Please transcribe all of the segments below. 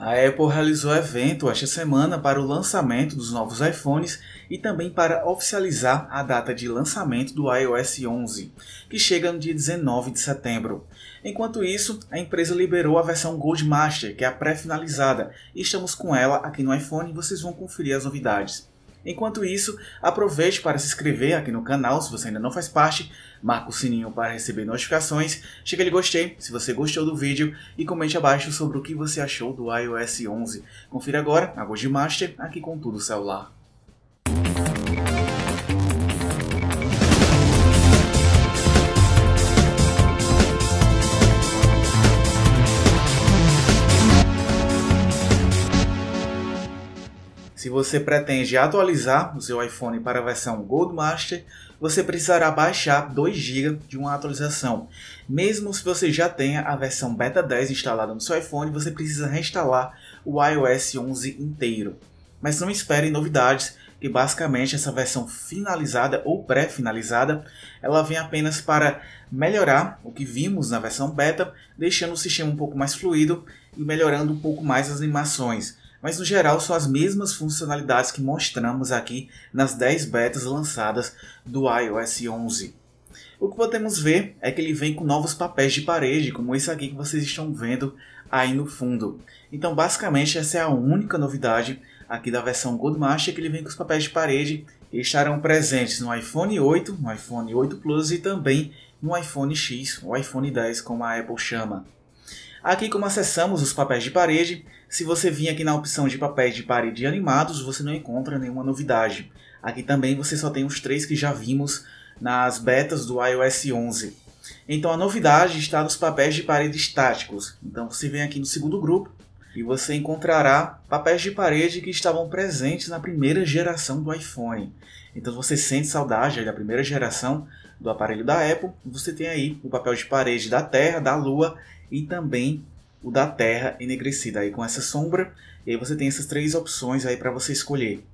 A Apple realizou evento esta semana para o lançamento dos novos iPhones e também para oficializar a data de lançamento do iOS 11, que chega no dia 19 de setembro. Enquanto isso, a empresa liberou a versão Gold Master, que é a pré-finalizada, e estamos com ela aqui no iPhone e vocês vão conferir as novidades. Enquanto isso, aproveite para se inscrever aqui no canal se você ainda não faz parte, marca o sininho para receber notificações, chega de gostei se você gostou do vídeo e comente abaixo sobre o que você achou do iOS 11. Confira agora a Gold Master aqui com tudo celular. Se você pretende atualizar o seu iPhone para a versão Gold Master, você precisará baixar 2 GB de uma atualização. Mesmo se você já tenha a versão Beta 10 instalada no seu iPhone, você precisa reinstalar o iOS 11 inteiro. Mas não espere novidades, que basicamente essa versão finalizada ou pré-finalizada, ela vem apenas para melhorar o que vimos na versão beta, deixando o sistema um pouco mais fluido e melhorando um pouco mais as animações mas no geral são as mesmas funcionalidades que mostramos aqui nas 10 betas lançadas do iOS 11. O que podemos ver é que ele vem com novos papéis de parede, como esse aqui que vocês estão vendo aí no fundo. Então, basicamente, essa é a única novidade aqui da versão Goldmaster que ele vem com os papéis de parede e estarão presentes no iPhone 8, no iPhone 8 Plus e também no iPhone X, ou iPhone 10, como a Apple chama. Aqui como acessamos os papéis de parede, se você vir aqui na opção de papéis de parede animados, você não encontra nenhuma novidade. Aqui também você só tem os três que já vimos nas betas do iOS 11. Então a novidade está nos papéis de parede estáticos. Então você vem aqui no segundo grupo e você encontrará papéis de parede que estavam presentes na primeira geração do iPhone. Então você sente saudade da primeira geração do aparelho da Apple. Você tem aí o papel de parede da Terra, da Lua e também o da terra enegrecida aí com essa sombra. E aí você tem essas três opções aí para você escolher.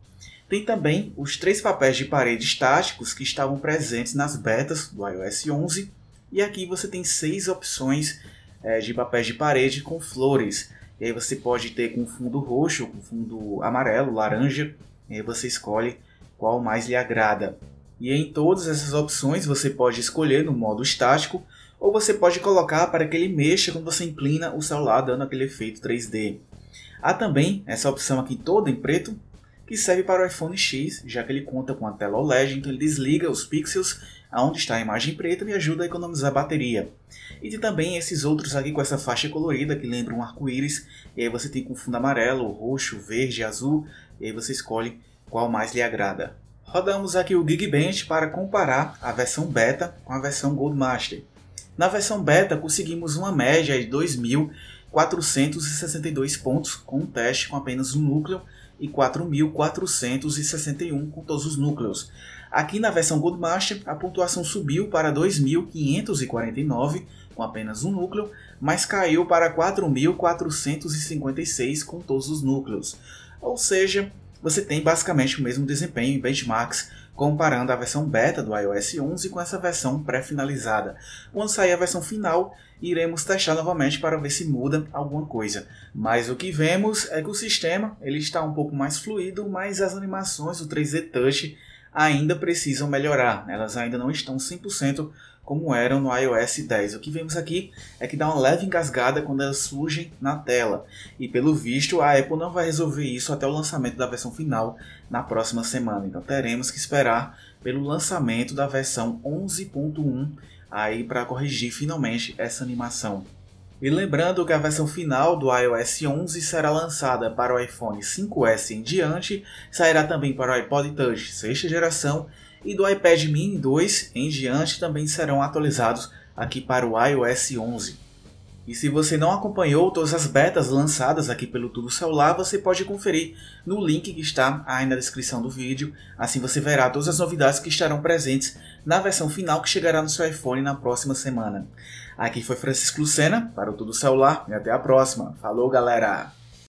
Tem também os três papéis de parede estáticos que estavam presentes nas betas do iOS 11. E aqui você tem seis opções é, de papéis de parede com flores. E aí você pode ter com fundo roxo, com fundo amarelo, laranja. E aí você escolhe qual mais lhe agrada. E em todas essas opções você pode escolher no modo estático ou você pode colocar para que ele mexa quando você inclina o celular dando aquele efeito 3D. Há também essa opção aqui toda em preto, que serve para o iPhone X, já que ele conta com a tela OLED, então ele desliga os pixels aonde está a imagem preta e ajuda a economizar bateria. E tem também esses outros aqui com essa faixa colorida que lembra um arco-íris, e aí você tem com fundo amarelo, roxo, verde, azul, e aí você escolhe qual mais lhe agrada. Rodamos aqui o Geekbench para comparar a versão beta com a versão Gold Master. Na versão beta, conseguimos uma média de 2.462 pontos com um teste com apenas um núcleo e 4.461 com todos os núcleos. Aqui na versão Goldmaster, a pontuação subiu para 2.549 com apenas um núcleo, mas caiu para 4.456 com todos os núcleos. Ou seja, você tem basicamente o mesmo desempenho em benchmarks, comparando a versão beta do iOS 11 com essa versão pré-finalizada. Quando sair a versão final, iremos testar novamente para ver se muda alguma coisa. Mas o que vemos é que o sistema ele está um pouco mais fluido, mas as animações o 3D Touch ainda precisam melhorar, né? elas ainda não estão 100% como eram no iOS 10. O que vemos aqui é que dá uma leve engasgada quando elas surgem na tela, e pelo visto a Apple não vai resolver isso até o lançamento da versão final na próxima semana. Então teremos que esperar pelo lançamento da versão 11.1 aí para corrigir finalmente essa animação. E lembrando que a versão final do iOS 11 será lançada para o iPhone 5S em diante, sairá também para o iPod Touch sexta geração e do iPad Mini 2 em diante também serão atualizados aqui para o iOS 11. E se você não acompanhou todas as betas lançadas aqui pelo Tudo Celular, você pode conferir no link que está aí na descrição do vídeo. Assim você verá todas as novidades que estarão presentes na versão final que chegará no seu iPhone na próxima semana. Aqui foi Francisco Lucena para o Tudo Celular e até a próxima. Falou, galera!